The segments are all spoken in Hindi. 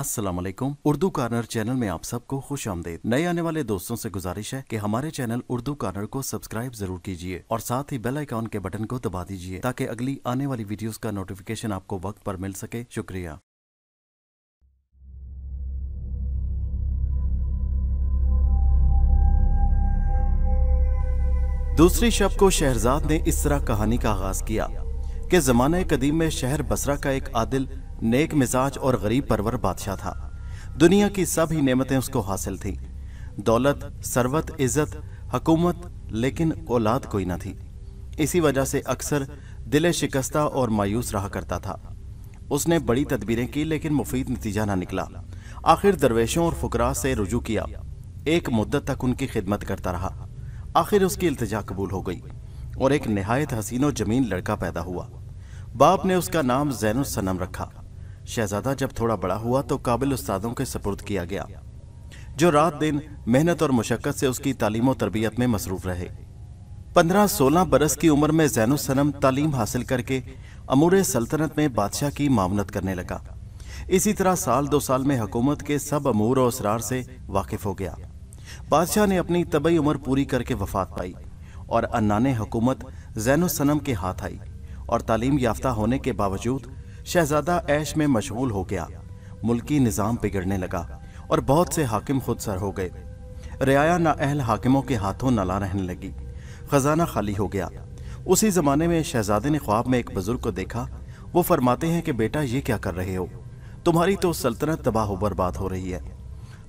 असलम उर्दू कार्नर चैनल में आप सबको खुश आमदेद नए आने वाले दोस्तों से गुजारिश है कि हमारे चैनल उर्दू कार्नर को सब्सक्राइब जरूर कीजिए और साथ ही बेल आइकॉन के बटन को दबा दीजिए ताकि अगली आने वाली वीडियोस का नोटिफिकेशन आपको वक्त पर मिल सके शुक्रिया दूसरी शब को शहजाद ने इस तरह कहानी का आगाज किया कि जमाने कदीम में शहर बसरा का एक आदिल नेक मिजाज और गरीब परवर बादशाह था दुनिया की सभी नेमतें उसको हासिल थी दौलत सरवत इज्जत हकूमत लेकिन औलाद कोई ना थी इसी वजह से अक्सर दिल शिकस्ता और मायूस रहा करता था उसने बड़ी तदबीरें की लेकिन मुफीद नतीजा ना निकला आखिर दरवेशों और फकरा से रुजू किया एक मुद्दत तक उनकी खिदमत करता रहा आखिर उसकी अल्तजा कबूल हो गई और एक नहायत हसीनो जमीन लड़का पैदा हुआ बाप ने उसका नाम जैनुसनम रखा शहजादा जब थोड़ा बड़ा हुआ तो काबिल उस्तादों के सपुर्द किया गया जो रात दिन मेहनत और मुशक्क़त से उसकी तालीम और तरबियत में मसरूफ रहे पंद्रह सोलह बरस की उम्र में जैनुसनम तालीम हासिल करके अमूर सल्तनत में बादशाह की मामनत करने लगा इसी तरह साल दो साल में हुकूमत के सब अमूर और असरार से वाकिफ हो गया बादशाह ने अपनी तबई उम्र पूरी करके वफात पाई और अन्नान हुकूमत जैनुसनम के हाथ आई और तालीम याफ्ता होने के बावजूद शहजादा ऐश में मशगूल हो गया मुल्की निज़ाम बिगड़ने लगा और बहुत से हाकिम खुद सर हो गए रियाया नाअहल हाकिमों के हाथों नला रहने लगी खजाना खाली हो गया उसी ज़माने में शहजादे ने ख्वाब में एक बुज़ुर्ग को देखा वो फरमाते हैं कि बेटा ये क्या कर रहे हो तुम्हारी तो सल्तनत तबाह बर्बाद हो रही है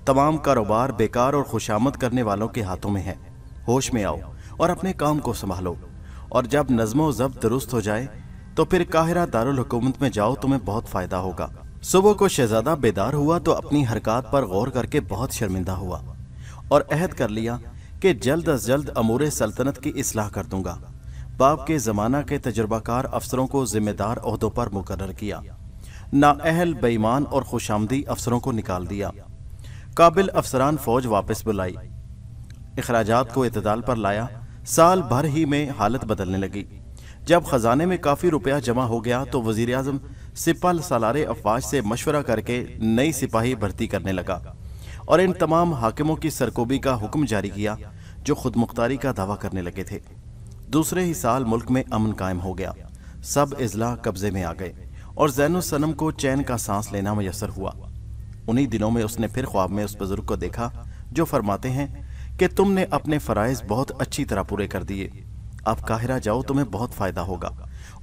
तमाम कारोबार बेकार और खुशामद करने वालों के हाथों में है होश में आओ और अपने काम को संभालो और जब नज्मो जब्त दुरुस्त हो जाए तो फिर काहिरा दारुल हुकूमत में जाओ तुम्हें बहुत फायदा होगा सुबह को शहजादा बेदार हुआ तो अपनी हरकत पर गौर करके बहुत शर्मिंदा हुआ और अहद कर लिया कि जल्द अज जल्द अमूर सल्तनत की असलाह कर दूंगा बाप के ज़माना के तजुर्बाकार अफसरों को जिम्मेदार अहदों पर मुकर किया नाअहल बेईमान और खुशामदी अफसरों को निकाल दिया काबिल अफसरान फौज वापस बुलाई अखराज को इतदाल पर लाया साल भर ही में हालत बदलने लगी जब खजाने में काफ़ी रुपया जमा हो गया तो वजीर आजम सिपल सालार अफवाज से मशवरा करके नई सिपाही भर्ती करने लगा और इन तमाम हाकिमों की सरकोबी का हुक्म जारी किया जो खुद मुख्तारी का दावा करने लगे थे दूसरे ही साल मुल्क में अमन कायम हो गया सब अजला कब्जे में आ गए और जैनुसनम को चैन का सांस लेना मैसर हुआ उन्हीं दिनों में उसने फिर ख्वाब में उस बुजुर्ग को देखा जो फरमाते हैं कि तुमने अपने फ़राइज़ बहुत अच्छी तरह पूरे कर दिए आप काहिरा जाओ तुम्हें बहुत फ़ायदा होगा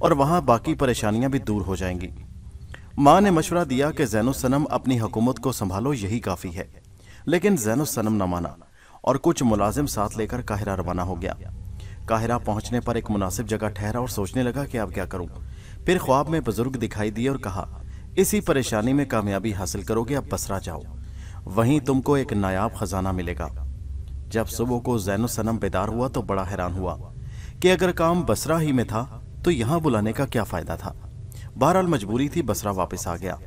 और वहां बाकी परेशानियां भी दूर हो जाएंगी माँ ने मशवरा दिया कि जैनुसनम अपनी हुकूमत को संभालो यही काफ़ी है लेकिन जैनुसनम न माना और कुछ मुलाजिम साथ लेकर काहिरा रवाना हो गया काहिरा पहुंचने पर एक मुनासिब जगह ठहरा और सोचने लगा कि अब क्या करूं। फिर ख्वाब में बुजुर्ग दिखाई दिए और कहा इसी परेशानी में कामयाबी हासिल करोगे अब बसरा जाओ वहीं तुमको एक नायाब खजाना मिलेगा जब सुबह को जैनुसनम बेदार हुआ तो बड़ा हैरान हुआ कि अगर काम बसरा ही में था तो यहाँ बुलाने का क्या फ़ायदा था बहरहाल मजबूरी थी बसरा वापस आ गया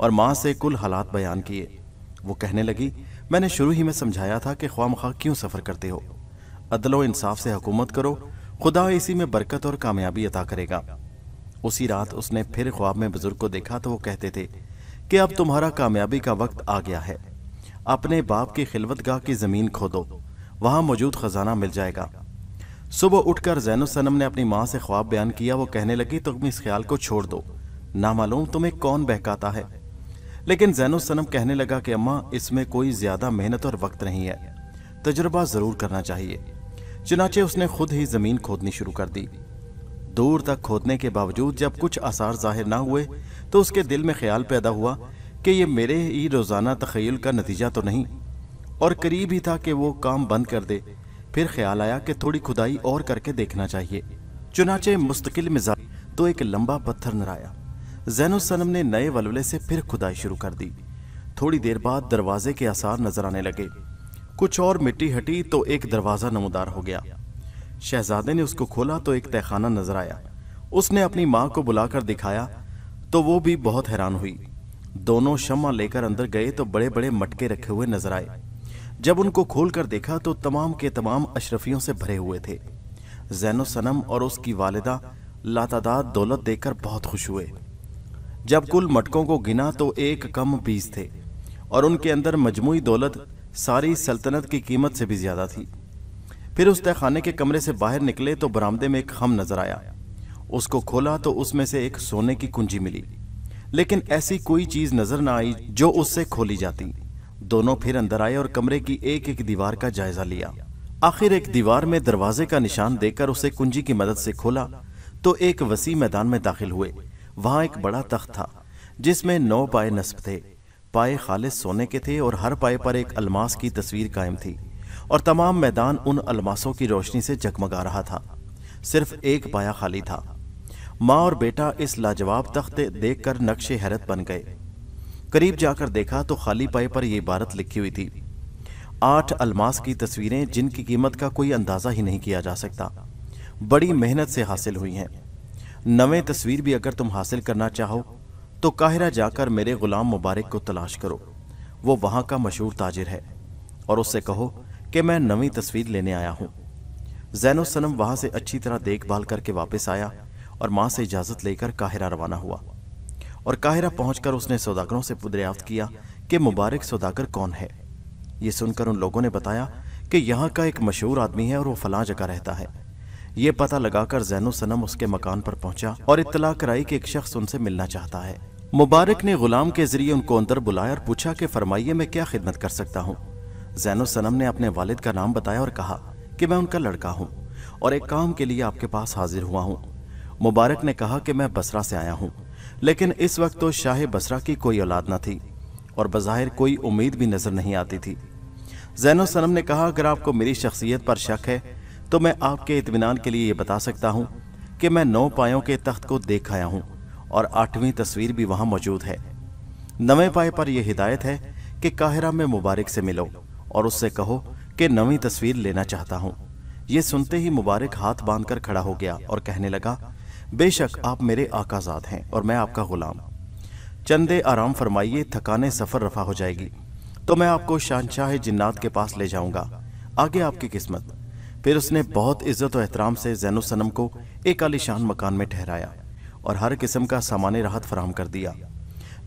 और माँ से कुल हालात बयान किए वो कहने लगी मैंने शुरू ही में समझाया था कि ख्वाम खा क्यों सफ़र करते हो अदलो इंसाफ से हुकूमत करो खुदा इसी में बरकत और कामयाबी अता करेगा उसी रात उसने फिर ख्वाब में बुजुर्ग को देखा तो वो कहते थे कि अब तुम्हारा कामयाबी का वक्त आ गया है अपने बाप की खिलवतगाह की ज़मीन खोदो वहां मौजूद ख़जाना मिल जाएगा सुबह उठकर जैनो सनम ने अपनी माँ से ख्वाब बयान किया वो कहने लगी तुम इस ख्याल को छोड़ दो ना मालूम तुम्हें कौन बहकाता है लेकिन जैनो सनम कहने लगा कि अम्मा इसमें कोई ज्यादा मेहनत और वक्त नहीं है तजुर्बा जरूर करना चाहिए चुनाचे उसने खुद ही जमीन खोदनी शुरू कर दी दूर तक खोदने के बावजूद जब कुछ आसार जाहिर ना हुए तो उसके दिल में ख्याल पैदा हुआ कि ये मेरे ही रोज़ाना तखयल का नतीजा तो नहीं और करीब ही था कि वो काम बंद कर दे फिर ख्याल आया कि थोड़ी खुदाई और करके देखना चाहिए चुनाचे मुस्तकिल मिजाज तो एक लंबा पत्थर नराया जैनुसनम ने नए वलवले से फिर खुदाई शुरू कर दी थोड़ी देर बाद दरवाजे के आसार नजर आने लगे कुछ और मिट्टी हटी तो एक दरवाज़ा नमोदार हो गया शहजादे ने उसको खोला तो एक तहखाना नजर आया उसने अपनी माँ को बुलाकर दिखाया तो वो भी बहुत हैरान हुई दोनों शमा लेकर अंदर गए तो बड़े बड़े मटके रखे हुए नजर आए जब उनको खोलकर देखा तो तमाम के तमाम अशरफियों से भरे हुए थे जैनो सनम और उसकी वालदा लातादाद दौलत देकर बहुत खुश हुए जब कुल मटकों को गिना तो एक कम बीस थे और उनके अंदर मजमुई दौलत सारी सल्तनत की कीमत से भी ज़्यादा थी फिर उस तहखाने के कमरे से बाहर निकले तो बरामदे में एक खम नज़र आया उसको खोला तो उसमें से एक सोने की कुंजी मिली लेकिन ऐसी कोई चीज़ नज़र ना आई जो उससे खोली जाती दोनों फिर अंदर आए और कमरे की एक एक दीवार का जायजा लिया आखिर एक दीवार में दरवाजे का निशान देकर उसे कुंजी की मदद से खोला तो एक वसी मैदान में दाखिल हुए वहां एक बड़ा तख्त था जिसमें नौ पाए नस्ब थे पाए खालिश सोने के थे और हर पाए पर एक अलमास की तस्वीर कायम थी और तमाम मैदान उन अलमासों की रोशनी से जगमगा रहा था सिर्फ एक पाया खाली था माँ और बेटा इस लाजवाब तख्त देखकर नक्शे हैरत बन गए करीब जाकर देखा तो खाली पाए पर यह इबारत लिखी हुई थी आठ अलमास की तस्वीरें जिनकी कीमत का कोई अंदाज़ा ही नहीं किया जा सकता बड़ी मेहनत से हासिल हुई हैं नवे तस्वीर भी अगर तुम हासिल करना चाहो तो काहिरा जाकर मेरे गुलाम मुबारक को तलाश करो वो वहाँ का मशहूर ताजिर है और उससे कहो कि मैं नवी तस्वीर लेने आया हूँ जैनो सनम वहाँ से अच्छी तरह देखभाल करके वापस आया और माँ से इजाज़त लेकर काहिरा रवाना हुआ और काहिरा पहुंचकर उसने सौदागरों से दरियाफ्त किया कि मुबारक सौदागर कौन है ये सुनकर उन लोगों ने बताया कि यहाँ का एक मशहूर आदमी है और वो फला जगह रहता है ये पता लगाकर जैनो सनम उसके मकान पर पहुंचा और इतला कराई कि एक शख्स उनसे मिलना चाहता है मुबारक ने गुलाम के जरिए उनको अंदर बुलाया और पूछा कि फरमाइए मैं क्या खिदमत कर सकता हूँ जैनो सनम ने अपने वालिद का नाम बताया और कहा कि मैं उनका लड़का हूँ और एक काम के लिए आपके पास हाजिर हुआ हूँ मुबारक ने कहा कि मैं बसरा से आया हूँ लेकिन इस वक्त तो शाह बसरा की कोई औलाद ना थी और बाहिर कोई उम्मीद भी नज़र नहीं आती थी जैनो सनम ने कहा अगर आपको मेरी शख्सियत पर शक है तो मैं आपके इतमान के लिए ये बता सकता हूँ कि मैं नौ पायों के तख्त को देख आया हूँ और आठवीं तस्वीर भी वहाँ मौजूद है नवे पाए पर यह हिदायत है कि काहिरा में मुबारक से मिलो और उससे कहो कि नवी तस्वीर लेना चाहता हूँ ये सुनते ही मुबारक हाथ बांधकर खड़ा हो गया और कहने लगा बेशक आप मेरे आकाजाद हैं और मैं आपका गुलाम चंदे आराम फरमाइए थकाने सफ़र रफा हो जाएगी तो मैं आपको शाह जिन्नात के पास ले जाऊंगा आगे आपकी किस्मत फिर उसने बहुत इज्जत और एहतराम से जैनुसनम को एक आलिशान मकान में ठहराया और हर किस्म का सामान राहत फराम कर दिया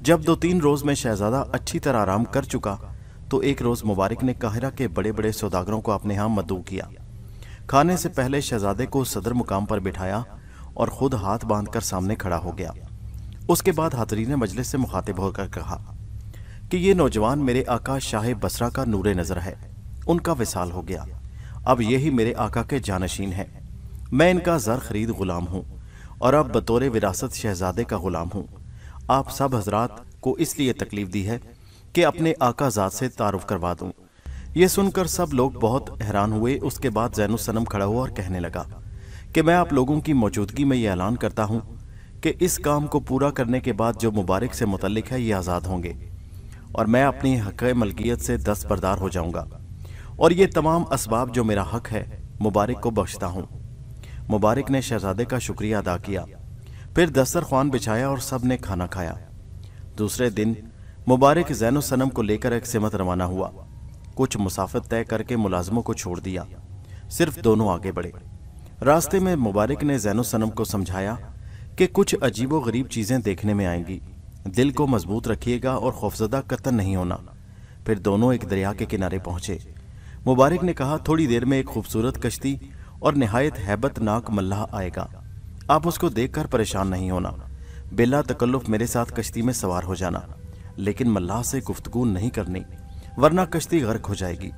जब दो तीन रोज़ में शहजादा अच्छी तरह आराम कर चुका तो एक रोज़ मुबारक ने काहिरा के बड़े बड़े सौदागरों को अपने यहाँ मदू किया खाने से पहले शहजादे को सदर मुकाम पर बिठाया और खुद हाथ बांधकर सामने खड़ा हो गया उसके बाद हाथरी ने मजलिस से मुखातिब होकर कहा कि ये नौजवान मेरे आका शाह बसरा का नूर नज़र है उनका विसाल हो गया अब यही मेरे आका के जानशीन है मैं इनका ज़र खरीद ग़ुलाम हूँ और अब बतौर विरासत शहजादे का ग़ुलाम हूँ आप सब हजरात को इसलिए तकलीफ़ दी है कि अपने आकाजात से तारुफ करवा दूँ ये सुनकर सब लोग बहुत हैरान हुए उसके बाद जैनुसनम खड़ा हुआ और कहने लगा कि मैं आप लोगों की मौजूदगी में यह ऐलान करता हूँ कि इस काम को पूरा करने के बाद जो मुबारक से मुतलक है ये आज़ाद होंगे और मैं अपनी हक मलकियत से दस्तबरदार हो जाऊँगा और ये तमाम इसबाब जो मेरा हक है मुबारक को बख्शता हूँ मुबारक ने शहजादे का शुक्रिया अदा किया फिर दस्तरखान बिछाया और सब ने खाना खाया दूसरे दिन मुबारक जैन सनम को लेकर एक सिमत रवाना हुआ कुछ मुसाफत तय करके मुलाजमों को छोड़ दिया सिर्फ दोनों आगे बढ़े रास्ते में मुबारक ने जैनो सनम को समझाया कि कुछ अजीबो गरीब चीज़ें देखने में आएंगी दिल को मजबूत रखिएगा और खौफजदा कतन नहीं होना फिर दोनों एक दरिया के किनारे पहुंचे मुबारक ने कहा थोड़ी देर में एक खूबसूरत कश्ती और नहायत हैबतनाक मल्लाह आएगा आप उसको देखकर परेशान नहीं होना बिला तकल्लुफ मेरे साथ कश्ती में सवार हो जाना लेकिन मल्लाह से गुफ्तगु नहीं करनी वरना कश्ती गर्क हो जाएगी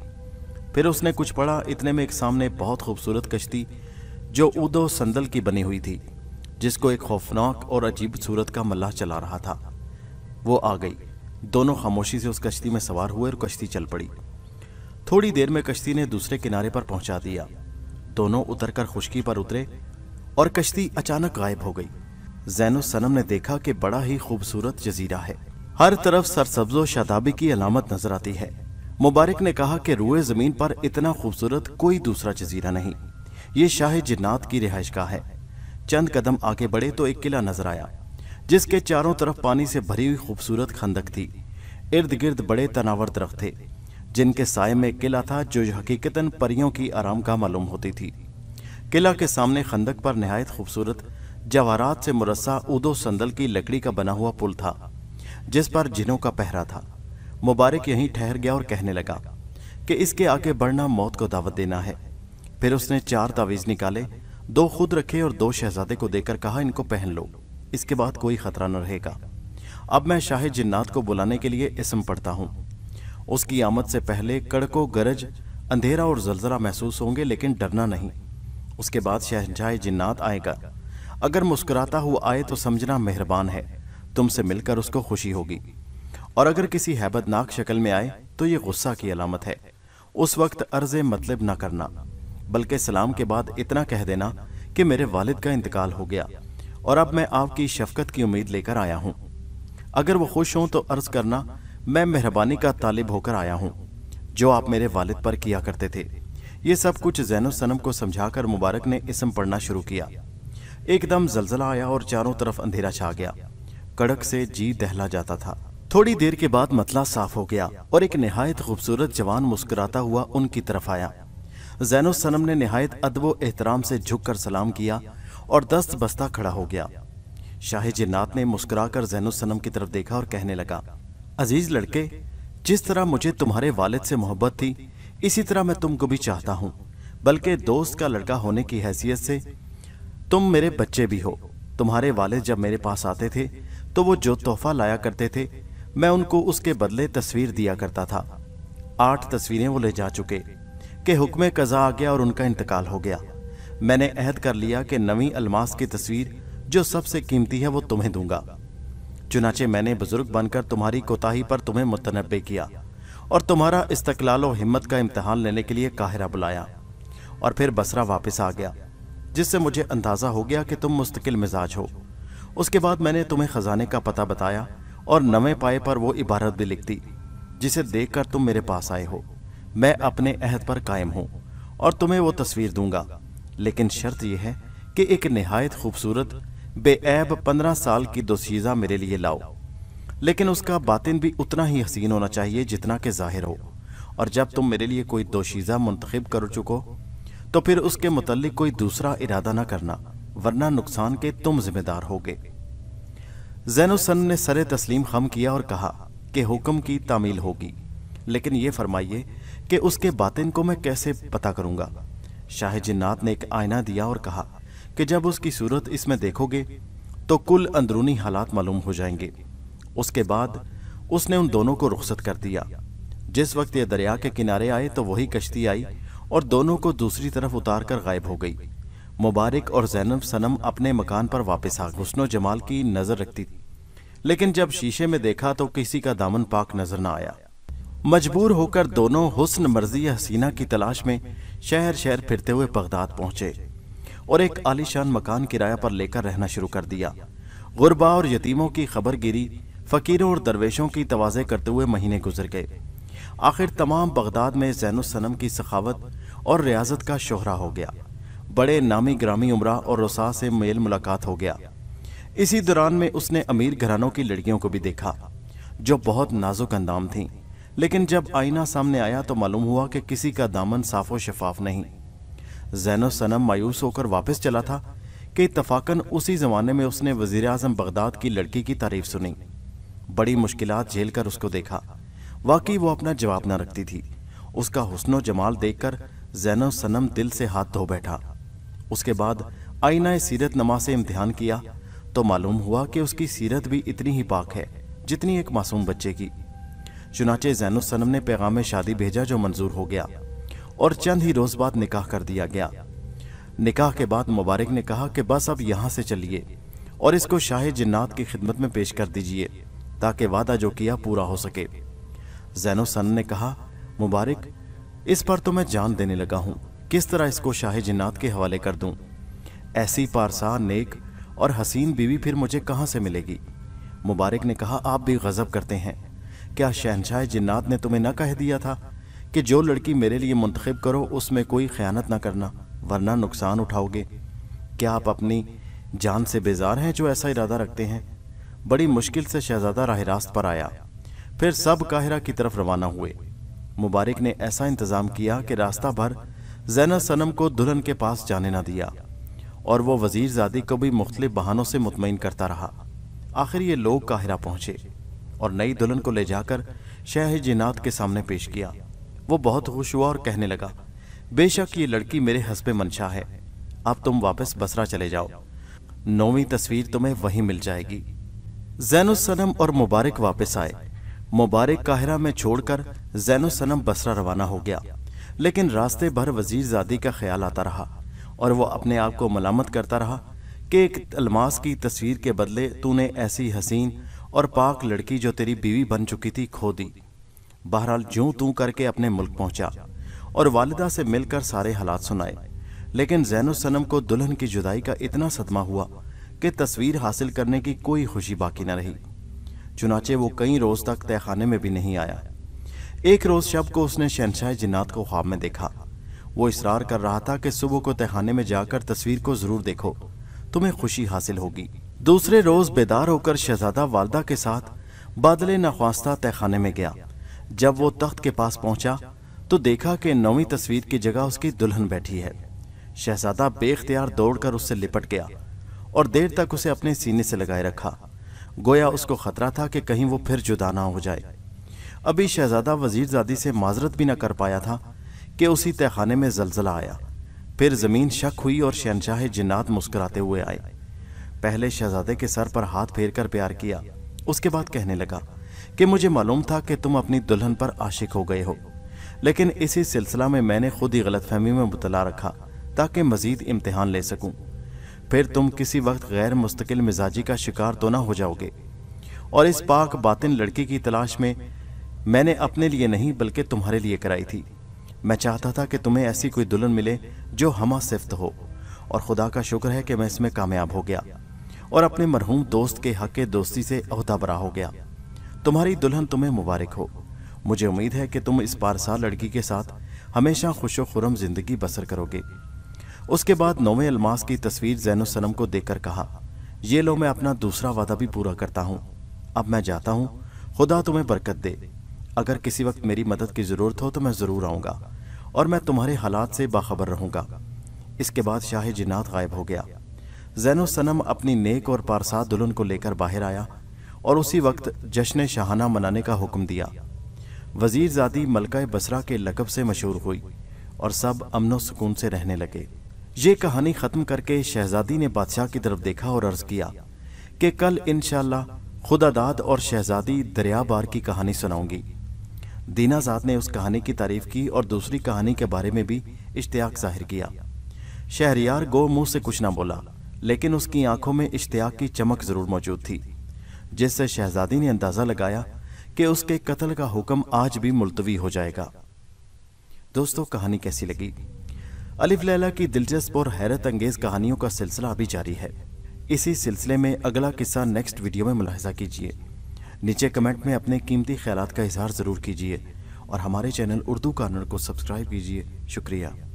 फिर उसने कुछ पढ़ा इतने में एक सामने बहुत खूबसूरत कश्ती जो उदो संदल की बनी हुई थी जिसको एक खौफनाक और अजीब सूरत का मल्लाह चला रहा था वो आ गई दोनों खामोशी से उस कश्ती में सवार हुए और कश्ती चल पड़ी थोड़ी देर में कश्ती ने दूसरे किनारे पर पहुंचा दिया दोनों उतरकर खुशकी पर उतरे और कश्ती अचानक गायब हो गई जैनो सनम ने देखा कि बड़ा ही खूबसूरत जजीरा है हर तरफ सरसब्जो शादाबी की अलामत नजर आती है मुबारक ने कहा कि रुए जमीन पर इतना खूबसूरत कोई दूसरा जजीरा नहीं ये शाह जिन्नात की रिहाइश का है चंद कदम आगे बढ़े तो एक किला नजर आया जिसके चारों तरफ पानी से भरी हुई खूबसूरत खंदक थी इर्द गिर्द बड़े तनावर दरख्त थे जिनके साय में किला था जो हकीकतन परियों की आराम का मालूम होती थी किला के सामने खंदक पर नहायत खूबसूरत जवारात से मुरस्सा उदो संदल की लकड़ी का बना हुआ पुल था जिस पर जिनों का पहरा था मुबारक यहीं ठहर गया और कहने लगा कि इसके आगे बढ़ना मौत को दावत देना है फिर उसने चार तावीज निकाले दो खुद रखे और दो शहजादे को देकर कहा इनको पहन लो इसके बाद कोई खतरा न रहेगा अब मैं शाह जिन्नात को बुलाने के लिए इसम पढ़ता हूँ उसकी आमद से पहले कड़को गरज अंधेरा और जलजरा महसूस होंगे लेकिन डरना नहीं उसके बाद शहजाह जिन्नात आएगा अगर मुस्कुराता हुआ आए तो समझना मेहरबान है तुमसे मिलकर उसको खुशी होगी और अगर किसी हैबतनाक शक्ल में आए तो ये गुस्सा की अलामत है उस वक्त अर्ज मतलब ना करना बल्कि सलाम के बाद इतना कह देना कि मेरे वालिद का इंतकाल हो गया और अब मैं आपकी शफकत की उम्मीद लेकर आया हूँ अगर वो खुश हों तो अर्ज करना मैं मेहरबानी का तालिब होकर आया हूँ जो आप मेरे वालिद पर किया करते थे ये सब कुछ जैनो सनम को समझाकर मुबारक ने इसम पढ़ना शुरू किया एकदम जलजला आया और चारों तरफ अंधेरा छा गया कड़क से जी दहला जाता था थोड़ी देर के बाद मतला साफ हो गया और एक नहायत खूबसूरत जवान मुस्कुराता हुआ उनकी तरफ आया जैन सनम ने नहायत अदबो एहतराम से झुक कर सलाम किया और दस्त बस्ता खड़ा हो गया शाह जिन्नात ने मुस्कुराकर जैनो सनम की तरफ देखा और कहने लगा अजीज लड़के जिस तरह मुझे तुम्हारे वालिद से मोहब्बत थी इसी तरह मैं तुमको भी चाहता हूँ बल्कि दोस्त का लड़का होने की हैसियत से तुम मेरे बच्चे भी हो तुम्हारे वाले जब मेरे पास आते थे तो वो जो तोहफा लाया करते थे मैं उनको उसके बदले तस्वीर दिया करता था आठ तस्वीरें वो ले जा चुके कि हुक्म कज़ा आ गया और उनका इंतकाल हो गया मैंने अहद कर लिया कि नवी अलमास की तस्वीर जो सबसे कीमती है वो तुम्हें दूंगा चुनाचे मैंने बुजुर्ग बनकर तुम्हारी कोताही पर तुम्हें मुतनबे किया और तुम्हारा इस्तकलाल और हिम्मत का इम्तहान लेने के लिए काहिरा बुलाया और फिर बसरा वापस आ गया जिससे मुझे अंदाज़ा हो गया कि तुम मुस्तकिल मिजाज हो उसके बाद मैंने तुम्हें ख़जाने का पता बताया और नवे पाए पर वो इबारत भी लिख दी जिसे देखकर तुम मेरे पास आए हो मैं अपने अहद पर कायम हूँ और तुम्हें वो तस्वीर दूंगा लेकिन शर्त यह है कि एक नहायत खूबसूरत बेऐब पंद्रह साल की दोशीजा मेरे लिए लाओ लेकिन उसका बातिन भी उतना ही हसीन होना चाहिए जितना कि जाहिर हो और जब तुम मेरे लिए कोई दोशीज़ा मुंतखब कर चुको तो फिर उसके मतलब कोई दूसरा इरादा ना करना वरना नुकसान के तुम जिम्मेदार हो गए जैनुसन ने सर तस्लीम खम किया और कहा कि हुक्म की तामील होगी लेकिन ये फरमाइए कि उसके बातिन को मैं कैसे पता करूंगा शाह जिन्नात ने एक आयना दिया और कहा कि जब उसकी सूरत इसमें देखोगे तो कुल अंदरूनी हालात मालूम हो जाएंगे उसके बाद उसने उन दोनों को रुखसत कर दिया जिस वक्त ये दरिया के किनारे आए तो वही कश्ती आई और दोनों को दूसरी तरफ उतार कर गायब हो गई मुबारक और जैनब सनम अपने मकान पर वापस आ हुस्नो जमाल की नज़र रखती थी लेकिन जब शीशे में देखा तो किसी का दामन पाक नजर न आया मजबूर होकर दोनों हुस्न मर्जी हसीना की तलाश में शहर शहर फिरते हुए बगदाद पहुंचे और एक आलिशान मकान किराया पर लेकर रहना शुरू कर दिया गुरबा और यतीमों की खबर गिरी फकीरों और दरवेशों की तोज़े करते हुए महीने गुजर गए आखिर तमाम बगदाद में जैनुसनम की सखावत और रियाजत का शोहरा हो गया बड़े नामी ग्रामी उमरा और रसा से मेल मुलाकात हो गया इसी दौरान में उसने अमीर घरानों की लड़कियों को भी देखा जो बहुत नाजुक अंदाम थीं लेकिन जब आईना सामने आया तो मालूम हुआ कि किसी का दामन साफो शफाफ नहीं जैनो सनम मायूस होकर वापस चला था कि इतफाकन उसी ज़माने में उसने वजीर आजम बगदाद की लड़की की तारीफ सुनी बड़ी मुश्किल झेल कर उसको देखा वाकई वो अपना जवाब ना रखती थी उसका हुसनो जमाल देखकर जैनो सनम दिल से हाथ धो बैठा उसके बाद आईना सीरत नमा से इम्तिहान किया तो मालूम हुआ कि उसकी सीरत भी इतनी ही पाक है जितनी एक मासूम बच्चे की चुनाचे जैनुस सनम ने पैगाम शादी भेजा जो मंजूर हो गया और चंद ही रोज बाद निकाह कर दिया गया निकाह के बाद मुबारक ने कहा कि बस अब यहाँ से चलिए और इसको शाह जिन्नात की खिदमत में पेश कर दीजिए ताकि वादा जो किया पूरा हो सके जैनो सन ने कहा मुबारक इस पर तो मैं जान देने लगा हूँ किस तरह इसको शाह जिन्नात के हवाले कर दूँ ऐसी पारसा नेक और हसीन बीवी फिर मुझे कहाँ से मिलेगी मुबारक ने कहा आप भी गज़ब करते हैं क्या शहनशाह जिन्नात ने तुम्हें न कह दिया था कि जो लड़की मेरे लिए मुंतखब करो उसमें कोई ख़यानत ना करना वरना नुकसान उठाओगे क्या आप अपनी जान से बेजार हैं जो ऐसा इरादा रखते हैं बड़ी मुश्किल से शहजादा राह रास्त पर आया फिर सब काहिरा की तरफ रवाना हुए मुबारक ने ऐसा इंतज़ाम किया कि रास्ता भर जैन सनम को दुल्हन के पास जाने ना दिया और वो वजीरजादी को भी मुख्तलिफ बहानों से मुतमिन करता रहा आखिर ये लोग काहिरा पहुंचे और नई दुल्हन को ले जाकर शाह जिनात के सामने पेश किया वो बहुत खुश हुआ और कहने लगा बेशक ये लड़की मेरे हसब मंशा है अब तुम वापस बसरा चले जाओ नौवीं तस्वीर तुम्हें वहीं मिल जाएगी जैनुसनम और मुबारक वापस आए मुबारक काहिरा में छोड़कर जैनुसनम बसरा रवाना हो गया लेकिन रास्ते भर वजीर जादी का ख्याल आता रहा और वो अपने आप को मलामत करता रहा कि एक अलमास की तस्वीर के बदले तूने ऐसी हसीन और पाक लड़की जो तेरी बीवी बन चुकी थी खो दी बहरहाल जो तू करके अपने मुल्क पहुंचा और वालिदा से मिलकर सारे हालात सुनाए लेकिन जैन सनम को दुल्हन की जुदाई का इतना सदमा हुआ कि तस्वीर हासिल करने की कोई खुशी बाकी न रही चुनाचे वो कई रोज तक तहखाने में भी नहीं आया एक रोज शब को उसने शहनशाह जिन्नात को ख्वाब में देखा वो इसरार कर रहा था कि सुबह को तहखाने में जाकर तस्वीर को जरूर देखो तुम्हें खुशी हासिल होगी दूसरे रोज बेदार होकर शहजादा वालदा के साथ बादल नख्वास्ता तहखाने में गया जब वो तख्त के पास पहुंचा तो देखा कि नौवीं तस्वीर की जगह उसकी दुल्हन बैठी है शहजादा बेख्तियार दौड़कर उससे लिपट गया और देर तक उसे अपने सीने से लगाए रखा गोया उसको खतरा था कि कहीं वो फिर जुदा ना हो जाए अभी शहजादा वजीरजादी से माजरत भी ना कर पाया था कि उसी तहखाने में जलजला आया फिर ज़मीन शक हुई और शहनशाह जिन्नात मुस्कुराते हुए आए पहले शहजादे के सर पर हाथ फेर कर प्यार किया उसके बाद कहने लगा कि मुझे मालूम था कि तुम अपनी दुल्हन पर आशिक हो गए हो लेकिन इसी सिलसिला में मैंने खुद ही गलतफहमी में मुतला रखा ताकि मजीद इम्तहान ले सकूं। फिर तुम किसी वक्त गैर मुस्तकिल मिजाजी का शिकार तो ना हो जाओगे और इस पाक बातिन लड़की की तलाश में मैंने अपने लिए नहीं बल्कि तुम्हारे लिए कराई थी मैं चाहता था कि तुम्हें ऐसी कोई दुल्हन मिले जो हमा सिफ्त हो और खुदा का शुक्र है कि मैं इसमें कामयाब हो गया और अपने मरहूम दोस्त के हक दोस्ती से अहदा बरा हो गया तुम्हारी दुल्हन तुम्हें मुबारक हो मुझे उम्मीद है कि तुम इस पारसा लड़की के साथ हमेशा खुश खुरम जिंदगी बसर करोगे उसके बाद नौवे अलमास की तस्वीर जैनो सनम को देखकर कहा ये लो मैं अपना दूसरा वादा भी पूरा करता हूँ अब मैं जाता हूँ खुदा तुम्हें बरकत दे अगर किसी वक्त मेरी मदद की ज़रूरत हो तो मैं ज़रूर आऊंगा और मैं तुम्हारे हालात से बाखबर रहूंगा इसके बाद शाह जिन्नात गायब हो गया जैनो सनम अपनी नेक और पारसा दुल्हन को लेकर बाहर आया और उसी वक्त जश्न शाहाना मनाने का हुक्म दिया वजीर जादी मलका बसरा के लकब से मशहूर हुई और सब अमनो सुकून से रहने लगे ये कहानी ख़त्म करके शहजादी ने बादशाह की तरफ देखा और अर्ज़ किया कि कल इन खुदादाद और शहजादी दरिया बार की कहानी सुनाऊंगी दीनाजाद ने उस कहानी की तारीफ की और दूसरी कहानी के बारे में भी इश्तियाक जाहिर किया शहरियार गो मुंह से कुछ ना बोला लेकिन उसकी आंखों में इश्तिया की चमक ज़रूर मौजूद थी जिससे शहजादी ने अंदाज़ा लगाया कि उसके कत्ल का हुक्म आज भी मुलतवी हो जाएगा दोस्तों कहानी कैसी लगी अलिफ लैला की दिलचस्प और हैरत अंगेज कहानियों का सिलसिला अभी जारी है इसी सिलसिले में अगला किस्सा नेक्स्ट वीडियो में मुलाहजा कीजिए नीचे कमेंट में अपने कीमती ख्याल का इजहार ज़रूर कीजिए और हमारे चैनल उर्दू कॉर्नर को सब्सक्राइब कीजिए शुक्रिया